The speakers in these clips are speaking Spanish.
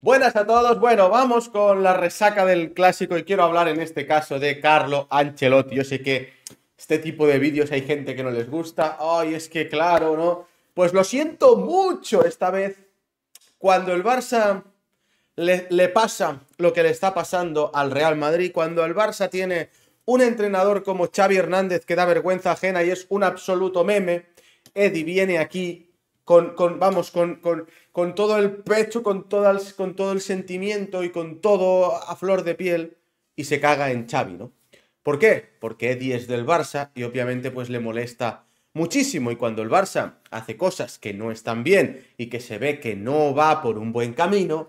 Buenas a todos. Bueno, vamos con la resaca del clásico y quiero hablar en este caso de Carlo Ancelotti. Yo sé que este tipo de vídeos hay gente que no les gusta. Ay, es que claro, ¿no? Pues lo siento mucho esta vez. Cuando el Barça le, le pasa lo que le está pasando al Real Madrid, cuando el Barça tiene un entrenador como Xavi Hernández que da vergüenza ajena y es un absoluto meme, Eddie viene aquí con, vamos, con, todo el pecho, con todo el, con todo el sentimiento y con todo a flor de piel y se caga en Xavi, ¿no? ¿Por qué? Porque Eddie es del Barça y obviamente pues le molesta muchísimo y cuando el Barça hace cosas que no están bien y que se ve que no va por un buen camino,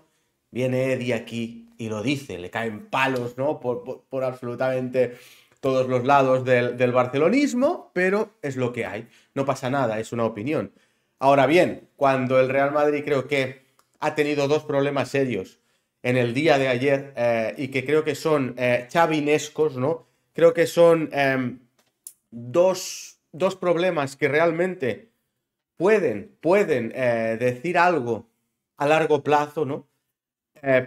viene Eddie aquí y lo dice, le caen palos, ¿no? Por, absolutamente todos los lados del, del barcelonismo, pero es lo que hay, no pasa nada, es una opinión. Ahora bien, cuando el Real Madrid creo que ha tenido dos problemas serios en el día de ayer eh, y que creo que son eh, chavinescos, ¿no? Creo que son em, dos, problemas que realmente pueden, pueden eh, decir algo a largo plazo, ¿no?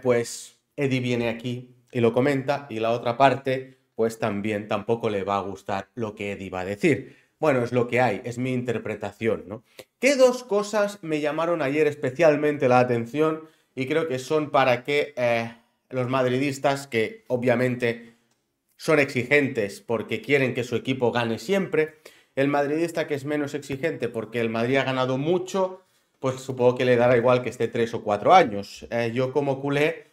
pues Eddie viene aquí y lo comenta y la otra parte pues también tampoco le va a gustar lo que Eddie va a decir bueno, es lo que hay, es mi interpretación, ¿no? ¿Qué dos cosas me llamaron ayer especialmente la atención y creo que son para que eh, los madridistas, que obviamente son exigentes porque quieren que su equipo gane siempre, el madridista que es menos exigente porque el Madrid ha ganado mucho, pues supongo que le dará igual que esté tres o cuatro años. Eh, yo como culé,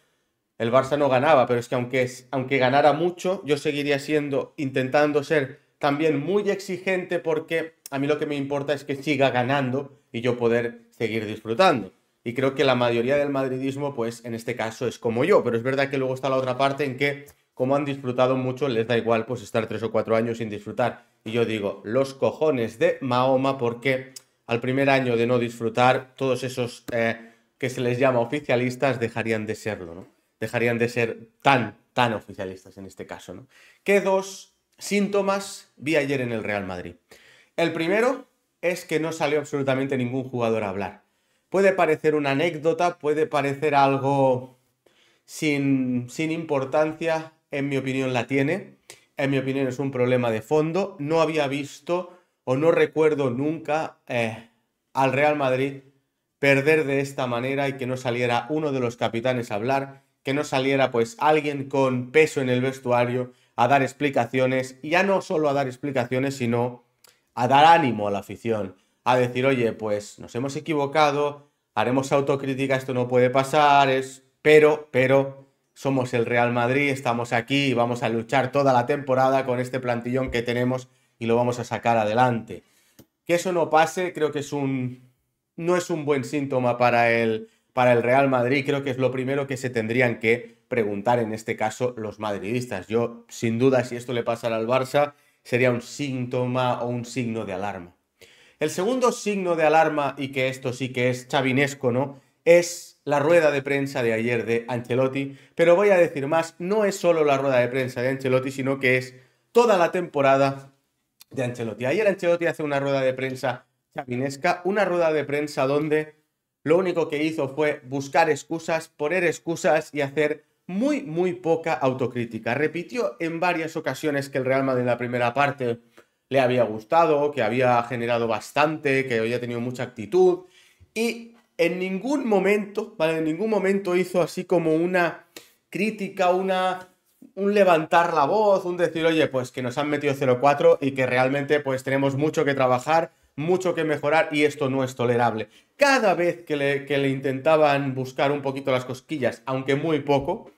el Barça no ganaba, pero es que aunque, aunque ganara mucho, yo seguiría siendo, intentando ser también muy exigente porque a mí lo que me importa es que siga ganando y yo poder seguir disfrutando. Y creo que la mayoría del madridismo, pues en este caso es como yo, pero es verdad que luego está la otra parte en que como han disfrutado mucho, les da igual pues estar tres o cuatro años sin disfrutar. Y yo digo, los cojones de Mahoma porque al primer año de no disfrutar, todos esos eh, que se les llama oficialistas dejarían de serlo, ¿no? Dejarían de ser tan, tan oficialistas en este caso, ¿no? Que dos síntomas vi ayer en el Real Madrid. El primero es que no salió absolutamente ningún jugador a hablar. Puede parecer una anécdota, puede parecer algo sin, importancia, en mi opinión la tiene, en mi opinión es un problema de fondo, no había visto o no recuerdo nunca eh, al Real Madrid perder de esta manera y que no saliera uno de los capitanes a hablar, que no saliera pues alguien con peso en el vestuario, a dar explicaciones, y ya no solo a dar explicaciones, sino a dar ánimo a la afición, a decir, oye, pues nos hemos equivocado, haremos autocrítica, esto no puede pasar, es... pero, pero somos el Real Madrid, estamos aquí y vamos a luchar toda la temporada con este plantillón que tenemos y lo vamos a sacar adelante. Que eso no pase, creo que es un no es un buen síntoma para el para el Real Madrid, creo que es lo primero que se tendrían que preguntar en este caso los madridistas. Yo, sin duda, si esto le pasara al Barça, sería un síntoma o un signo de alarma. El segundo signo de alarma, y que esto sí que es chavinesco, ¿no? Es la rueda de prensa de ayer de Ancelotti, pero voy a decir más, no es solo la rueda de prensa de Ancelotti, sino que es toda la temporada de Ancelotti. Ayer Ancelotti hace una rueda de prensa chavinesca, una rueda de prensa donde lo único que hizo fue buscar excusas, poner excusas y hacer muy, muy poca autocrítica. Repitió en varias ocasiones que el Real Madrid en la primera parte le había gustado, que había generado bastante, que había tenido mucha actitud y en ningún momento, ¿vale? En ningún momento hizo así como una crítica, una un levantar la voz, un decir, oye, pues que nos han metido 0-4 y que realmente pues tenemos mucho que trabajar mucho que mejorar y esto no es tolerable. Cada vez que le, le intentaban buscar un poquito las cosquillas, aunque muy poco,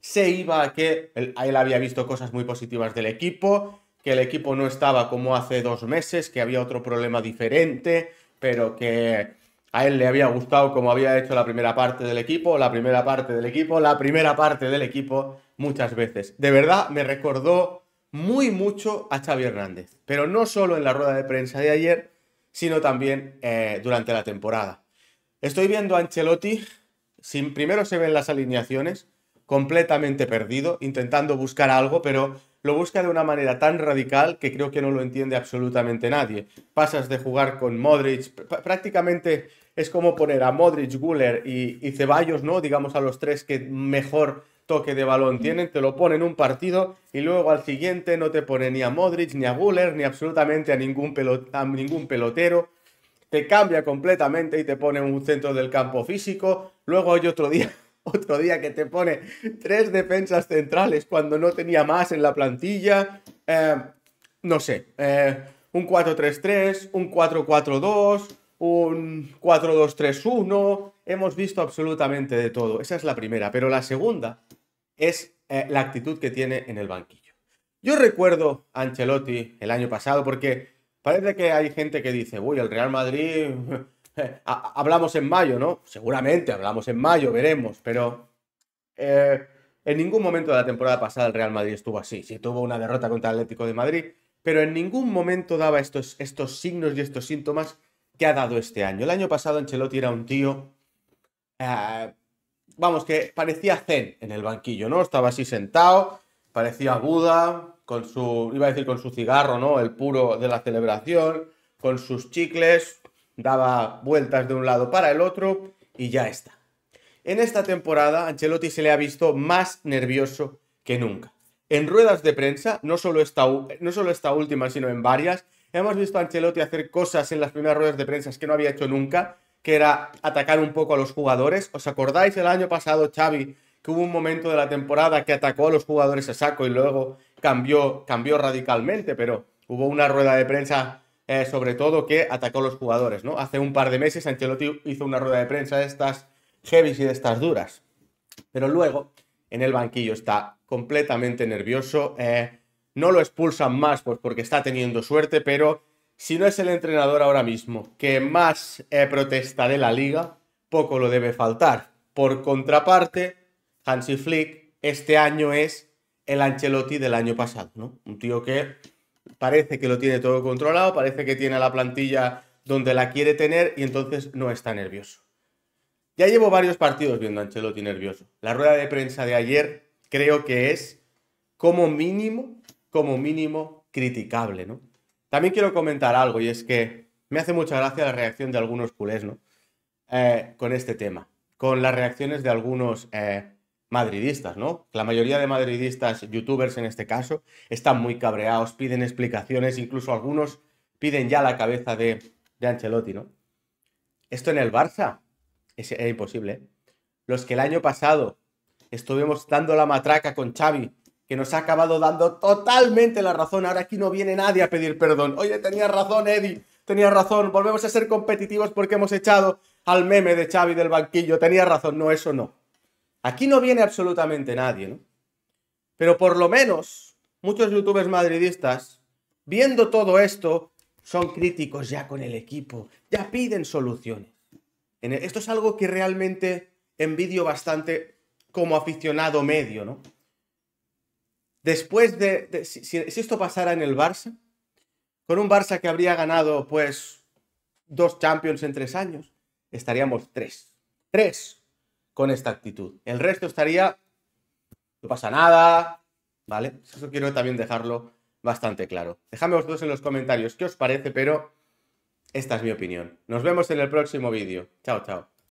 se iba a que él, él había visto cosas muy positivas del equipo, que el equipo no estaba como hace dos meses, que había otro problema diferente, pero que a él le había gustado como había hecho la primera parte del equipo, la primera parte del equipo, la primera parte del equipo muchas veces. De verdad me recordó muy mucho a Xavi Hernández, pero no solo en la rueda de prensa de ayer, sino también eh, durante la temporada. Estoy viendo a Ancelotti, sin, primero se ven las alineaciones, completamente perdido, intentando buscar algo, pero lo busca de una manera tan radical que creo que no lo entiende absolutamente nadie. Pasas de jugar con Modric, prácticamente es como poner a Modric, Guller y, y Ceballos, ¿no? Digamos a los tres que mejor toque de balón mm. tienen, te lo ponen un partido y luego al siguiente no te pone ni a Modric, ni a Guller, ni absolutamente a ningún, ningún pelotero. Te cambia completamente y te pone un centro del campo físico. Luego hay otro día, otro día que te pone tres defensas centrales cuando no tenía más en la plantilla. Eh, no sé, eh, un 4-3-3, un 4-4-2, un 4-2-3-1, hemos visto absolutamente de todo. Esa es la primera. Pero la segunda es eh, la actitud que tiene en el banquillo. Yo recuerdo a Ancelotti el año pasado porque parece que hay gente que dice, uy, el Real Madrid, eh, hablamos en mayo, ¿no? Seguramente hablamos en mayo, veremos, pero eh, en ningún momento de la temporada pasada el Real Madrid estuvo así. Sí tuvo una derrota contra el Atlético de Madrid, pero en ningún momento daba estos, estos signos y estos síntomas que ha dado este año. El año pasado Ancelotti era un tío eh, vamos, que parecía Zen en el banquillo, ¿no? Estaba así sentado, parecía Buda, con su, iba a decir con su cigarro, ¿no? El puro de la celebración, con sus chicles, daba vueltas de un lado para el otro y ya está. En esta temporada, Ancelotti se le ha visto más nervioso que nunca. En ruedas de prensa, no solo esta, no solo esta última, sino en varias, hemos visto a Ancelotti hacer cosas en las primeras ruedas de prensa que no había hecho nunca que era atacar un poco a los jugadores. ¿Os acordáis el año pasado, Xavi, que hubo un momento de la temporada que atacó a los jugadores a saco y luego cambió, cambió radicalmente? Pero hubo una rueda de prensa eh, sobre todo que atacó a los jugadores, ¿no? Hace un par de meses Ancelotti hizo una rueda de prensa de estas heavies y de estas duras. Pero luego, en el banquillo está completamente nervioso. Eh, no lo expulsan más pues, porque está teniendo suerte, pero si no es el entrenador ahora mismo que más eh, protesta de la liga, poco lo debe faltar. Por contraparte, Hansi Flick este año es el Ancelotti del año pasado, ¿no? Un tío que parece que lo tiene todo controlado, parece que tiene la plantilla donde la quiere tener y entonces no está nervioso. Ya llevo varios partidos viendo a Ancelotti nervioso. La rueda de prensa de ayer creo que es como mínimo, como mínimo criticable, ¿no? También quiero comentar algo y es que me hace mucha gracia la reacción de algunos culés, ¿no? Eh, con este tema, con las reacciones de algunos eh, madridistas, ¿no? La mayoría de madridistas, youtubers en este caso, están muy cabreados, piden explicaciones, incluso algunos piden ya la cabeza de, de Ancelotti, ¿no? Esto en el Barça es, imposible. ¿eh? Los que el año pasado estuvimos dando la matraca con Xavi que nos ha acabado dando totalmente la razón. Ahora aquí no viene nadie a pedir perdón. Oye, tenía razón, Eddie, tenía razón. Volvemos a ser competitivos porque hemos echado al meme de Xavi del banquillo. Tenía razón, no, eso no. Aquí no viene absolutamente nadie, ¿no? Pero por lo menos muchos youtubers madridistas, viendo todo esto, son críticos ya con el equipo, ya piden soluciones. Esto es algo que realmente envidio bastante como aficionado medio, ¿no? después de, si, si, esto pasara en el Barça, con un Barça que habría ganado pues dos Champions en tres años, estaríamos tres, tres con esta actitud. El resto estaría, no pasa nada, ¿vale? Eso quiero también dejarlo bastante claro. Dejadme vosotros en los comentarios qué os parece, pero esta es mi opinión. Nos vemos en el próximo vídeo. Chao, chao.